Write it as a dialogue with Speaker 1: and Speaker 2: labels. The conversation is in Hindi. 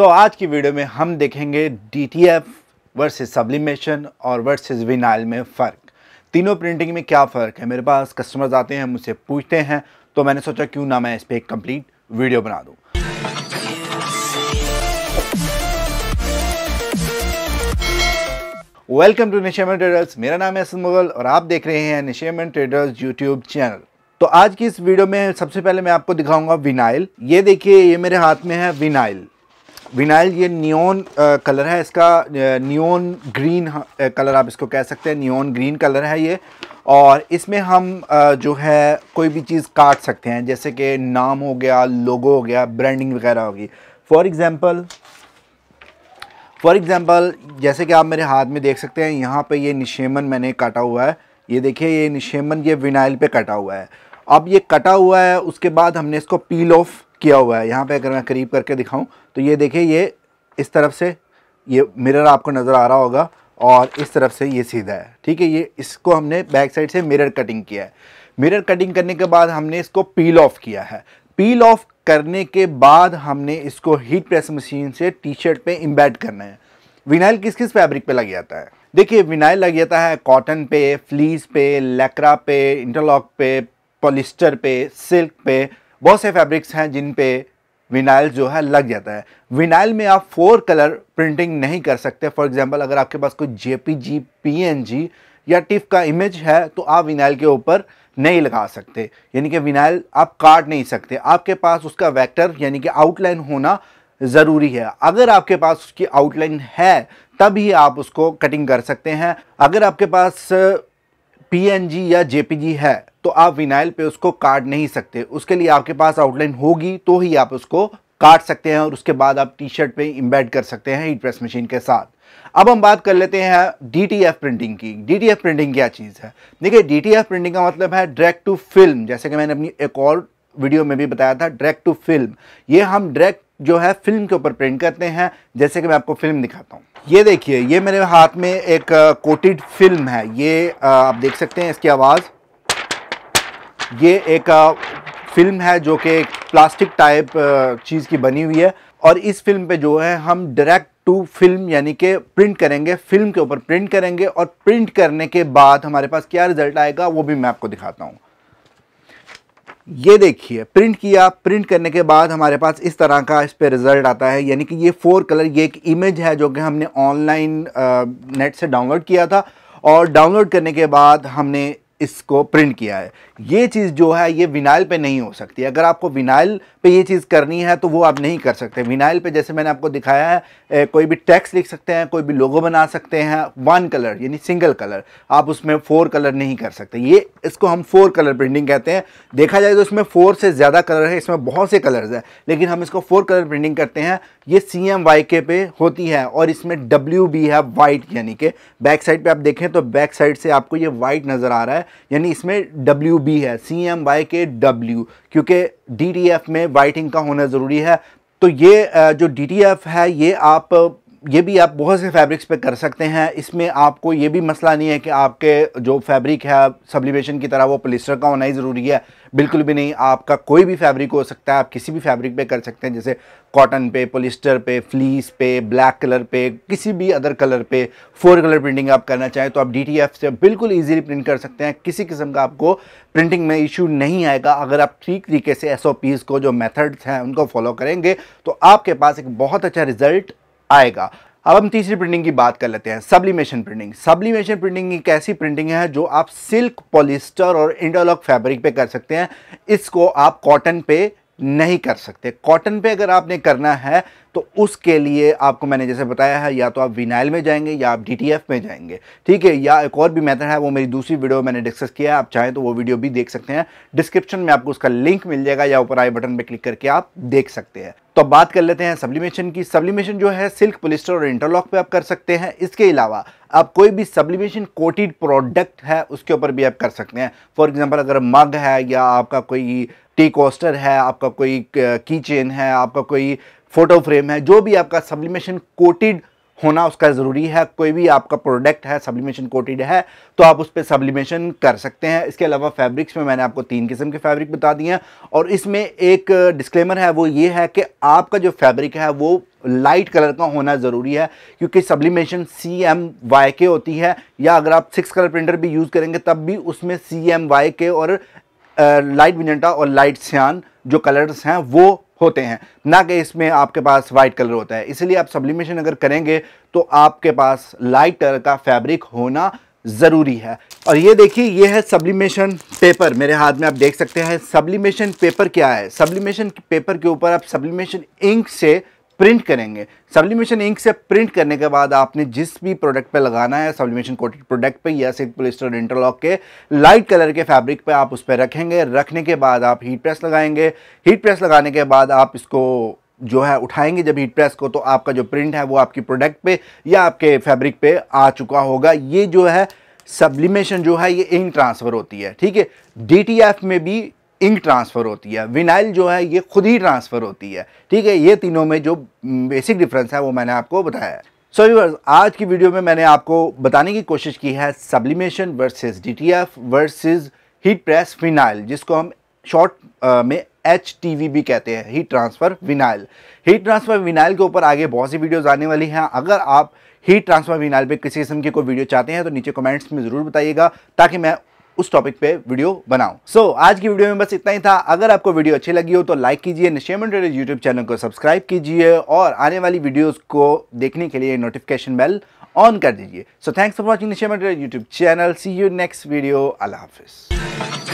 Speaker 1: सो so, आज की वीडियो में हम देखेंगे D T F versus sublimation और वर्सेज विनाइल में फ़र्क तीनों प्रिंटिंग में क्या फ़र्क है मेरे पास कस्टमर्स आते हैं मुझसे पूछते हैं तो मैंने सोचा क्यों ना मैं इस पर एक कम्प्लीट वीडियो बना दूँ वेलकम टू निशेमन ट्रेडर्स मेरा नाम है असल मुगल और आप देख रहे हैं निशेमन ट्रेडर्स यूट्यूब चैनल तो आज की इस वीडियो में सबसे पहले मैं आपको दिखाऊंगा विनाइल ये देखिए ये मेरे हाथ में है विनाइल विनाइल ये नियोन कलर है इसका नियोन ग्रीन कलर आप इसको कह सकते हैं नियोन ग्रीन कलर है ये और इसमें हम जो है कोई भी चीज़ काट सकते हैं जैसे कि नाम हो गया लोगो हो गया ब्रांडिंग वगैरह होगी फॉर एग्ज़ाम्पल फॉर एग्ज़ाम्पल जैसे कि आप मेरे हाथ में देख सकते हैं यहाँ पे ये निशेमन मैंने काटा हुआ है ये देखिए ये निशेमन ये विनाइल पे कटा हुआ है अब ये कटा हुआ है उसके बाद हमने इसको पील ऑफ किया हुआ है यहाँ पे अगर मैं करीब करके दिखाऊं तो ये देखिए ये इस तरफ से ये मिरर आपको नज़र आ रहा होगा और इस तरफ से ये सीधा है ठीक है ये इसको हमने बैक साइड से मिरर कटिंग किया है मिरर कटिंग करने के बाद हमने इसको पील ऑफ किया है पील ऑफ करने के बाद हमने इसको हीट प्रेस मशीन से टी शर्ट पर इम्बैट करना है विनाइल किस किस फैब्रिक पे लग जाता है देखिए विनाइल लग जाता है कॉटन पे फ्लीस पे लेकरा पे इंटरलॉक पे पॉलिस्टर पे सिल्क पे बहुत से फैब्रिक्स हैं जिन पे विनाइल जो है लग जाता है विनाइल में आप फोर कलर प्रिंटिंग नहीं कर सकते फॉर एग्जांपल अगर आपके पास कोई जेपीजी पीएनजी या टिफ का इमेज है तो आप विनाइल के ऊपर नहीं लगा सकते यानी कि विनाइल आप काट नहीं सकते आपके पास उसका वेक्टर यानी कि आउटलाइन होना ज़रूरी है अगर आपके पास उसकी आउटलाइन है तभी आप उसको कटिंग कर सकते हैं अगर आपके पास पी या जे है तो आप विनाइल पे उसको काट नहीं सकते उसके लिए आपके पास आउटलाइन होगी तो ही आप उसको काट सकते हैं और उसके बाद आप टी शर्ट पे इम्बेड कर सकते हैं हीट प्रेस मशीन के साथ अब हम बात कर लेते हैं डीटीएफ प्रिंटिंग की डीटीएफ प्रिंटिंग क्या चीज़ है देखिए डीटीएफ प्रिंटिंग का मतलब है डायरेक्ट टू फिल्म जैसे कि मैंने अपनी एक और वीडियो में भी बताया था डायरेक्ट टू फिल्म ये हम डायरेक्ट जो है फिल्म के ऊपर प्रिंट करते हैं जैसे कि मैं आपको फिल्म दिखाता हूँ ये देखिए ये मेरे हाथ में एक कोटेड फिल्म है ये आप देख सकते हैं इसकी आवाज़ ये एक फिल्म है जो कि प्लास्टिक टाइप चीज़ की बनी हुई है और इस फिल्म पे जो है हम डायरेक्ट टू फिल्म यानी कि प्रिंट करेंगे फिल्म के ऊपर प्रिंट करेंगे और प्रिंट करने के बाद हमारे पास क्या रिजल्ट आएगा वो भी मैं आपको दिखाता हूँ ये देखिए प्रिंट किया प्रिंट करने के बाद हमारे पास इस तरह का इस पर रिज़ल्ट आता है यानी कि ये फोर कलर ये एक इमेज है जो कि हमने ऑनलाइन नेट से डाउनलोड किया था और डाउनलोड करने के बाद हमने इसको प्रिंट किया है ये चीज़ जो है ये विनाइल पे नहीं हो सकती अगर आपको विनाइल पे ये चीज़ करनी है तो वो आप नहीं कर सकते विनाइल पे जैसे मैंने आपको दिखाया है ए, कोई भी टेक्स्ट लिख सकते हैं कोई भी लोगो बना सकते हैं वन कलर यानी सिंगल कलर आप उसमें फोर कलर नहीं कर सकते ये इसको हम फोर कलर प्रिंटिंग कहते हैं देखा जाए तो इसमें फोर से ज़्यादा कलर है इसमें बहुत से कलर्स हैं लेकिन हम इसको फोर कलर प्रिंटिंग करते हैं ये सी एम वाई के पे होती है और इसमें डब्ल्यू बी है वाइट यानी कि बैक साइड पर आप देखें तो बैक साइड से आपको ये वाइट नज़र आ रहा है यानी इसमें डब्ल्यू बी है C M Y K W क्योंकि डी टी एफ में वाइटिंग का होना ज़रूरी है तो ये जो डी टी एफ है ये आप ये भी आप बहुत से फैब्रिक्स पे कर सकते हैं इसमें आपको ये भी मसला नहीं है कि आपके जो फैब्रिक है सब्लिमेशन की तरह वो पलिस्टर का होना ही ज़रूरी है बिल्कुल भी नहीं आपका कोई भी फैब्रिक हो सकता है आप किसी भी फैब्रिक पे कर सकते हैं जैसे कॉटन पे पोलिस्टर पे फ्लीस पे ब्लैक कलर पे किसी भी अदर कलर पे फोर कलर प्रिंटिंग आप करना चाहें तो आप डी से बिल्कुल ईजिली प्रिंट कर सकते हैं किसी किस्म का आपको प्रिंटिंग में इशू नहीं आएगा अगर आप ठीक तरीके से एस को जो मैथड्स हैं उनको फॉलो करेंगे तो आपके पास एक बहुत अच्छा रिजल्ट आएगा अब हम तीसरी प्रिंटिंग की बात कर लेते हैं सब्लिमेशन प्रिंटिंग सब्लिमेशन प्रिंटिंग एक ऐसी प्रिंटिंग है जो आप सिल्क पॉलिस्टर और इंटरलॉक फैब्रिक पे कर सकते हैं इसको आप कॉटन पे नहीं कर सकते कॉटन पे अगर आपने करना है तो उसके लिए आपको मैंने जैसे बताया है या तो आप विनाइल में जाएंगे या आप डी में जाएंगे ठीक है या एक और भी मेथड है वो मेरी दूसरी वीडियो मैंने डिस्कस किया है आप चाहें तो वो वीडियो भी देख सकते हैं डिस्क्रिप्शन में आपको उसका लिंक मिल जाएगा या ऊपर आई बटन पर क्लिक करके आप देख सकते हैं तो अब बात कर लेते हैं सब्लिमेशन की सब्लिमेशन जो है सिल्क पोलिस्टर और इंटरलॉक पे आप कर सकते हैं इसके अलावा आप कोई भी सब्लिमेशन कोटेड प्रोडक्ट है उसके ऊपर भी आप कर सकते हैं फॉर एग्जांपल अगर मग है या आपका कोई टी कोस्टर है आपका कोई की चेन है आपका कोई फ़ोटो फ्रेम है जो भी आपका सब्लिमेशन कोटेड होना उसका ज़रूरी है कोई भी आपका प्रोडक्ट है सब्लिमेशन कोटेड है तो आप उस पर सब्लिमेशन कर सकते हैं इसके अलावा फैब्रिक्स में मैंने आपको तीन किस्म के फैब्रिक बता दिए हैं और इसमें एक डिस्क्लेमर है वो ये है कि आपका जो फैब्रिक है वो लाइट कलर का होना ज़रूरी है क्योंकि सब्लिमेशन सी एम वाई के होती है या अगर आप सिक्स कलर प्रिंटर भी यूज़ करेंगे तब भी उसमें सी एम वाई के और लाइट विजेंटा और लाइट सियान जो कलर्स हैं वो होते हैं ना कि इसमें आपके पास वाइट कलर होता है इसलिए आप सब्लिमेशन अगर करेंगे तो आपके पास लाइटर का फैब्रिक होना ज़रूरी है और ये देखिए ये है सब्लिमेशन पेपर मेरे हाथ में आप देख सकते हैं सब्लिमेशन पेपर क्या है सब्लिमेशन पेपर के ऊपर आप सब्लिमेशन इंक से प्रिंट करेंगे सब्लिमेशन इंक से प्रिंट करने के बाद आपने जिस भी प्रोडक्ट पे लगाना है सब्लिमेशन कोटेड प्रोडक्ट पे या सिर्फ पुलिस इंटरलॉक के लाइट कलर के फैब्रिक पे आप उस पर रखेंगे रखने के बाद आप हीट प्रेस लगाएंगे हीट प्रेस लगाने के बाद आप इसको जो है उठाएंगे जब हीट प्रेस को तो आपका जो प्रिंट है वो आपकी प्रोडक्ट पे या आपके फैब्रिक पे आ चुका होगा ये जो है सब्लिमेशन जो है ये इंक ट्रांसफ़र होती है ठीक है डी में भी इंक ट्रांसफ़र होती है विनाइल जो है ये खुद ही ट्रांसफ़र होती है ठीक है ये तीनों में जो बेसिक डिफरेंस है वो मैंने आपको बताया है सो so आज की वीडियो में मैंने आपको बताने की कोशिश की है sublimation versus DTF versus heat press vinyl जिसको हम शॉर्ट में एच भी कहते हैं heat transfer vinyl heat transfer vinyl के ऊपर आगे बहुत सी वीडियोज़ आने वाली हैं अगर आप हीट ट्रांसफ़र विनाइल पर किसी किस्म की कोई वीडियो चाहते हैं तो नीचे कमेंट्स में ज़रूर बताइएगा ताकि मैं उस टॉपिक पे वीडियो बनाओ सो so, आज की वीडियो में बस इतना ही था अगर आपको वीडियो अच्छी लगी हो तो लाइक कीजिए निशेमन ट्रेडर्स यूट्यूब चैनल को सब्सक्राइब कीजिए और आने वाली वीडियोस को देखने के लिए नोटिफिकेशन बेल ऑन कर दीजिए so thanks for watching Nisheman YouTube channel see you next video अल्लाह हाफिज़